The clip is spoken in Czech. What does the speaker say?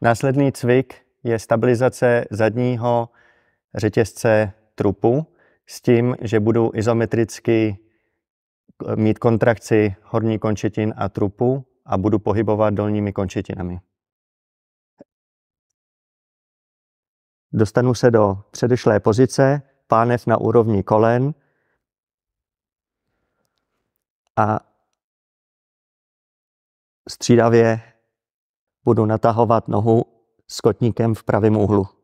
Následný cvik je stabilizace zadního řetězce trupu s tím, že budu izometricky mít kontrakci horní končetin a trupu a budu pohybovat dolními končetinami. Dostanu se do předešlé pozice, pánev na úrovni kolen a střídavě budu natahovat nohu s kotníkem v pravém úhlu.